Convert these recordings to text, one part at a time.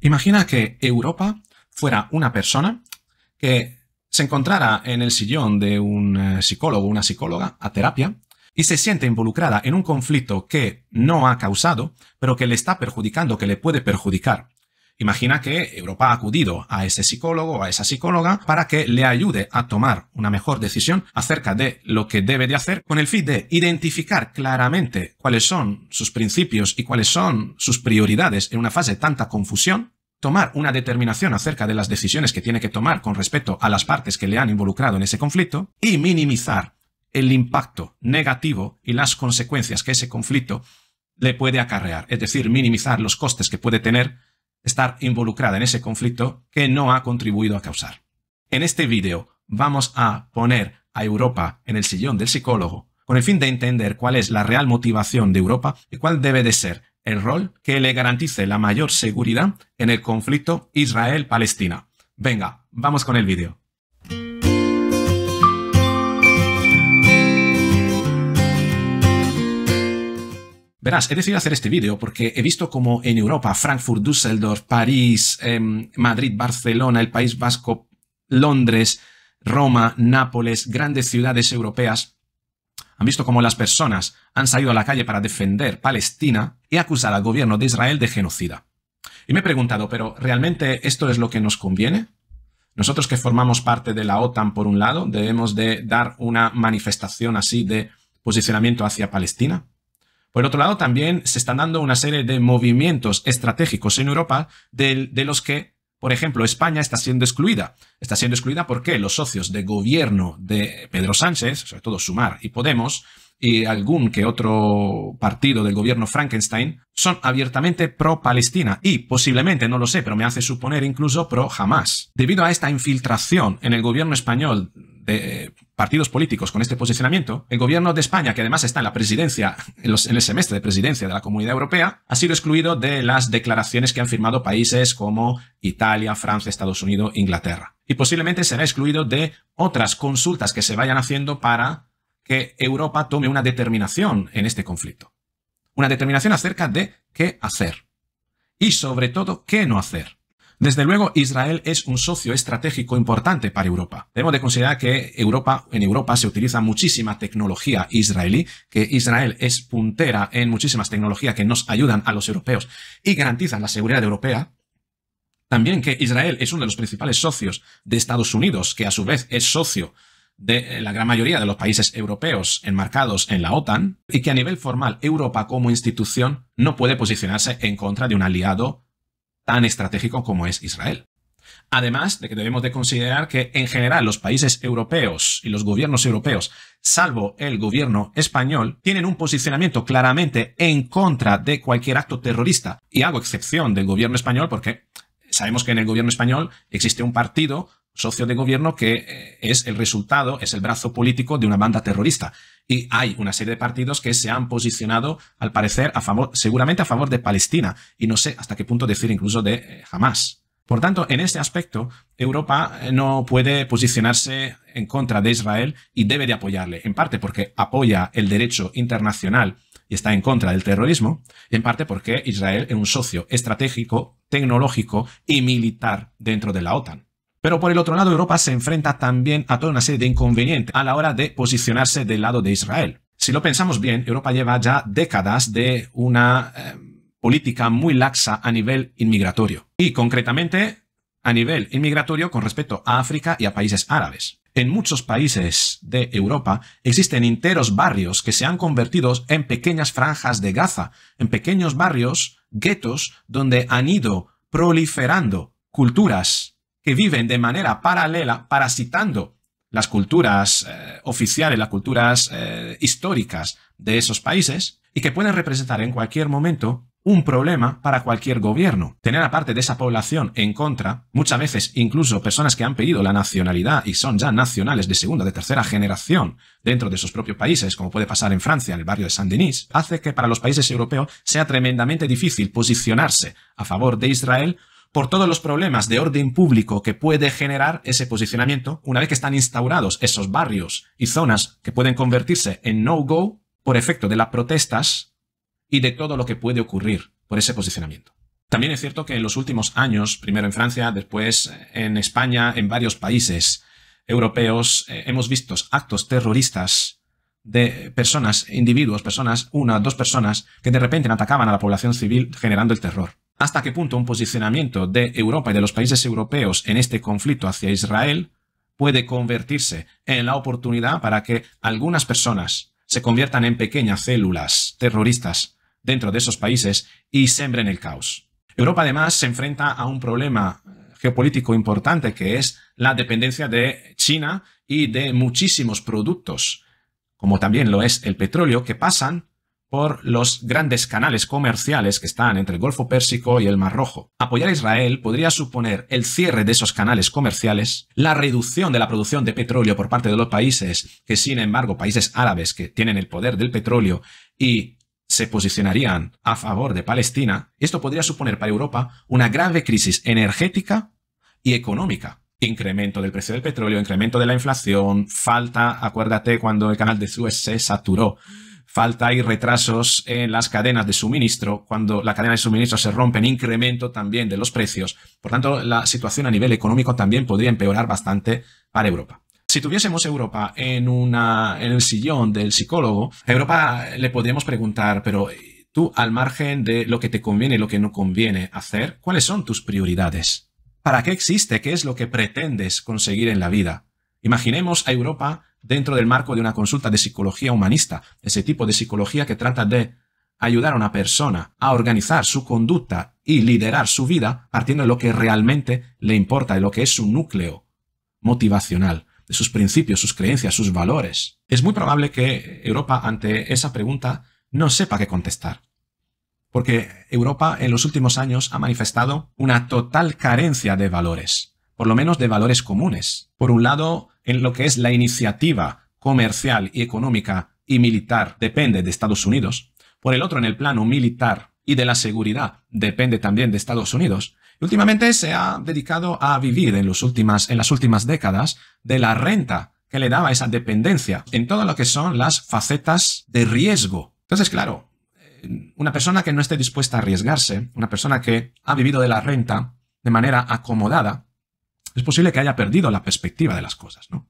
Imagina que Europa fuera una persona que se encontrara en el sillón de un eh, psicólogo o una psicóloga a terapia y se siente involucrada en un conflicto que no ha causado, pero que le está perjudicando, que le puede perjudicar. Imagina que Europa ha acudido a ese psicólogo o a esa psicóloga para que le ayude a tomar una mejor decisión acerca de lo que debe de hacer con el fin de identificar claramente cuáles son sus principios y cuáles son sus prioridades en una fase de tanta confusión tomar una determinación acerca de las decisiones que tiene que tomar con respecto a las partes que le han involucrado en ese conflicto y minimizar el impacto negativo y las consecuencias que ese conflicto le puede acarrear, es decir, minimizar los costes que puede tener estar involucrada en ese conflicto que no ha contribuido a causar. En este vídeo vamos a poner a Europa en el sillón del psicólogo con el fin de entender cuál es la real motivación de Europa y cuál debe de ser el rol que le garantice la mayor seguridad en el conflicto Israel-Palestina. Venga, vamos con el vídeo. Verás, he decidido hacer este vídeo porque he visto cómo en Europa, Frankfurt, Düsseldorf, París, em, Madrid, Barcelona, el País Vasco, Londres, Roma, Nápoles, grandes ciudades europeas, han visto cómo las personas han salido a la calle para defender Palestina y acusar al gobierno de Israel de genocida. Y me he preguntado, ¿pero realmente esto es lo que nos conviene? Nosotros que formamos parte de la OTAN, por un lado, debemos de dar una manifestación así de posicionamiento hacia Palestina. Por otro lado, también se están dando una serie de movimientos estratégicos en Europa de, los que por ejemplo, España está siendo excluida. Está siendo excluida porque los socios de gobierno de Pedro Sánchez, sobre todo Sumar y Podemos, y algún que otro partido del gobierno Frankenstein, son abiertamente pro-Palestina y posiblemente, no lo sé, pero me hace suponer incluso pro-Jamás. Debido a esta infiltración en el gobierno español de partidos políticos con este posicionamiento, el gobierno de España, que además está en la presidencia, en, el semestre de presidencia de la Comunidad Europea, ha sido excluido de las declaraciones que han firmado países como Italia, Francia, Estados Unidos, Inglaterra. Y posiblemente será excluido de otras consultas que se vayan haciendo para que Europa tome una determinación en este conflicto. Una determinación acerca de qué hacer. Y sobre todo, qué no hacer. Desde luego, Israel es un socio estratégico importante para Europa. Debemos de considerar que Europa, en Europa se utiliza muchísima tecnología israelí, que Israel es puntera en muchísimas tecnologías que nos ayudan a los europeos y garantizan la seguridad europea, también que Israel es uno de los principales socios de Estados Unidos, que a su vez es socio de la gran mayoría de los países europeos enmarcados en la OTAN, y que a nivel formal Europa como institución no puede posicionarse en contra de un aliado tan estratégico como es Israel. Además de que debemos de considerar que en general los países europeos y los gobiernos europeos, salvo el gobierno español, tienen un posicionamiento claramente en contra de cualquier acto terrorista. Y hago excepción del gobierno español porque sabemos que en el gobierno español existe un partido socio de gobierno que eh, es el resultado, es el brazo político de una banda terrorista y hay una serie de partidos que se han posicionado, al parecer, a favor, seguramente a favor de Palestina, y no sé hasta qué punto decir incluso de eh, Hamas. Por tanto, en este aspecto, Europa eh, no puede posicionarse en contra de Israel y debe de apoyarle, en parte porque apoya el derecho internacional y está en contra del terrorismo, en parte porque Israel es un socio estratégico, tecnológico y militar dentro de la OTAN. Pero por el otro lado, Europa se enfrenta también a toda una serie de inconvenientes a la hora de posicionarse del lado de Israel. Si lo pensamos bien, Europa lleva ya décadas de una eh, política muy laxa a nivel inmigratorio. Y concretamente a nivel inmigratorio con respecto a África y a países árabes. En muchos países de Europa existen enteros barrios que se han convertido en pequeñas franjas de Gaza, en pequeños barrios, guetos, donde han ido proliferando culturas que viven de manera paralela, parasitando las culturas eh, oficiales, las culturas eh, históricas de esos países, y que pueden representar en cualquier momento un problema para cualquier gobierno. Tener aparte de esa población en contra, muchas veces incluso personas que han pedido la nacionalidad y son ya nacionales de segunda, de tercera generación dentro de sus propios países, como puede pasar en Francia, en el barrio de Saint-Denis, hace que para los países europeos sea tremendamente difícil posicionarse a favor de Israel por todos los problemas de orden público que puede generar ese posicionamiento una vez que están instaurados esos barrios y zonas que pueden convertirse en no-go por efecto de las protestas y de todo lo que puede ocurrir por ese posicionamiento. También es cierto que en los últimos años, primero en Francia, después en España, en varios países europeos, eh, hemos visto actos terroristas de personas, individuos, personas, una, dos personas, que de repente atacaban a la población civil generando el terror hasta qué punto un posicionamiento de Europa y de los países europeos en este conflicto hacia Israel puede convertirse en la oportunidad para que algunas personas se conviertan en pequeñas células terroristas dentro de esos países y sembren el caos. Europa además se enfrenta a un problema geopolítico importante que es la dependencia de China y de muchísimos productos, como también lo es el petróleo, que pasan por los grandes canales comerciales que están entre el Golfo Pérsico y el Mar Rojo. Apoyar a Israel podría suponer el cierre de esos canales comerciales, la reducción de la producción de petróleo por parte de los países que, sin embargo, países árabes que tienen el poder del petróleo y se posicionarían a favor de Palestina, esto podría suponer para Europa una grave crisis energética y económica. Incremento del precio del petróleo, incremento de la inflación, falta, acuérdate cuando el canal de Suez se saturó falta y retrasos en las cadenas de suministro. Cuando la cadena de suministro se rompe, en incremento también de los precios. Por tanto, la situación a nivel económico también podría empeorar bastante para Europa. Si tuviésemos Europa en, una, en el sillón del psicólogo, a Europa le podríamos preguntar, pero eh, tú al margen de lo que te conviene y lo que no conviene hacer, ¿cuáles son tus prioridades? ¿Para qué existe? ¿Qué es lo que pretendes conseguir en la vida? Imaginemos a Europa dentro del marco de una consulta de psicología humanista, ese tipo de psicología que trata de ayudar a una persona a organizar su conducta y liderar su vida partiendo de lo que realmente le importa, de lo que es su núcleo motivacional, de sus principios, sus creencias, sus valores. Es muy probable que Europa ante esa pregunta no sepa qué contestar, porque Europa en los últimos años ha manifestado una total carencia de valores, por lo menos de valores comunes. Por un lado, en lo que es la iniciativa comercial y económica y militar depende de Estados Unidos, por el otro en el plano militar y de la seguridad depende también de Estados Unidos, y últimamente se ha dedicado a vivir en, en las últimas décadas de la renta que le daba esa dependencia en todo lo que son las facetas de riesgo. Entonces, claro, eh, una persona que no esté dispuesta a arriesgarse, una persona que ha vivido de la renta de manera acomodada, es posible que haya perdido la perspectiva de las cosas, ¿no?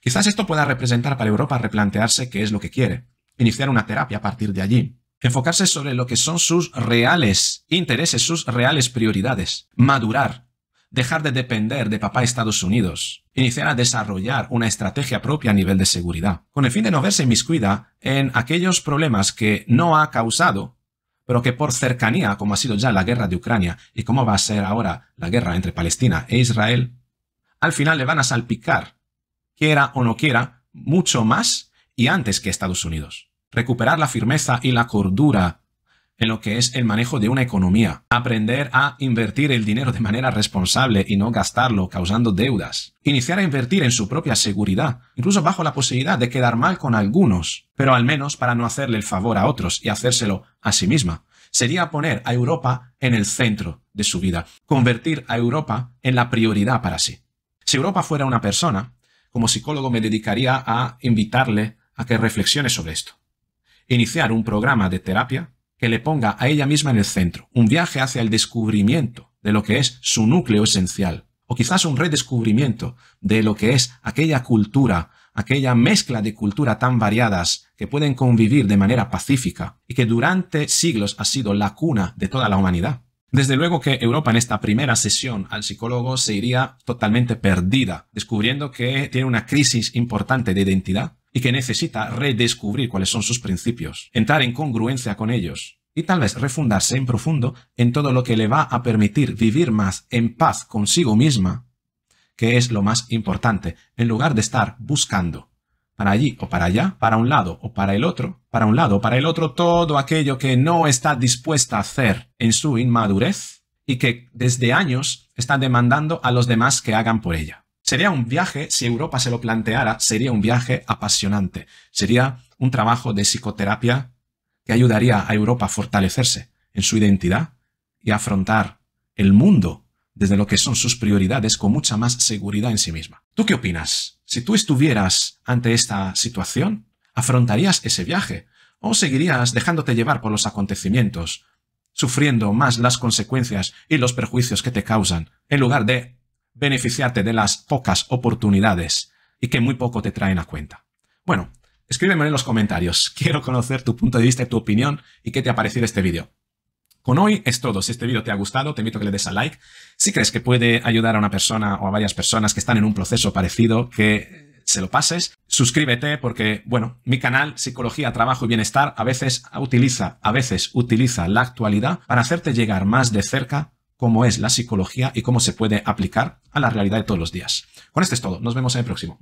Quizás esto pueda representar para Europa replantearse qué es lo que quiere, iniciar una terapia a partir de allí, enfocarse sobre lo que son sus reales intereses, sus reales prioridades, madurar, dejar de depender de papá Estados Unidos, iniciar a desarrollar una estrategia propia a nivel de seguridad, con el fin de no verse inmiscuida en aquellos problemas que no ha causado pero que por cercanía, como ha sido ya la guerra de Ucrania y como va a ser ahora la guerra entre Palestina e Israel, al final le van a salpicar, quiera o no quiera, mucho más y antes que Estados Unidos. Recuperar la firmeza y la cordura en lo que es el manejo de una economía, aprender a invertir el dinero de manera responsable y no gastarlo causando deudas, iniciar a invertir en su propia seguridad, incluso bajo la posibilidad de quedar mal con algunos, pero al menos para no hacerle el favor a otros y hacérselo a sí misma, sería poner a Europa en el centro de su vida, convertir a Europa en la prioridad para sí. Si Europa fuera una persona, como psicólogo me dedicaría a invitarle a que reflexione sobre esto. Iniciar un programa de terapia que le ponga a ella misma en el centro, un viaje hacia el descubrimiento de lo que es su núcleo esencial, o quizás un redescubrimiento de lo que es aquella cultura, aquella mezcla de cultura tan variadas que pueden convivir de manera pacífica y que durante siglos ha sido la cuna de toda la humanidad. Desde luego que Europa en esta primera sesión al psicólogo se iría totalmente perdida, descubriendo que tiene una crisis importante de identidad, y que necesita redescubrir cuáles son sus principios, entrar en congruencia con ellos y tal vez refundarse en profundo en todo lo que le va a permitir vivir más en paz consigo misma, que es lo más importante, en lugar de estar buscando para allí o para allá, para un lado o para el otro, para un lado o para el otro, todo aquello que no está dispuesta a hacer en su inmadurez y que desde años está demandando a los demás que hagan por ella. Sería un viaje, si Europa se lo planteara, sería un viaje apasionante. Sería un trabajo de psicoterapia que ayudaría a Europa a fortalecerse en su identidad y a afrontar el mundo desde lo que son sus prioridades con mucha más seguridad en sí misma. ¿Tú qué opinas? Si tú estuvieras ante esta situación, ¿afrontarías ese viaje? ¿O seguirías dejándote llevar por los acontecimientos, sufriendo más las consecuencias y los perjuicios que te causan, en lugar de beneficiarte de las pocas oportunidades y que muy poco te traen a cuenta. Bueno, escríbeme en los comentarios. Quiero conocer tu punto de vista y tu opinión y qué te ha parecido este vídeo. Con hoy es todo. Si este vídeo te ha gustado, te invito a que le des a like. Si crees que puede ayudar a una persona o a varias personas que están en un proceso parecido, que se lo pases. Suscríbete porque, bueno, mi canal Psicología, Trabajo y Bienestar a veces utiliza, a veces utiliza la actualidad para hacerte llegar más de cerca cómo es la psicología y cómo se puede aplicar a la realidad de todos los días. Con esto es todo. Nos vemos en el próximo.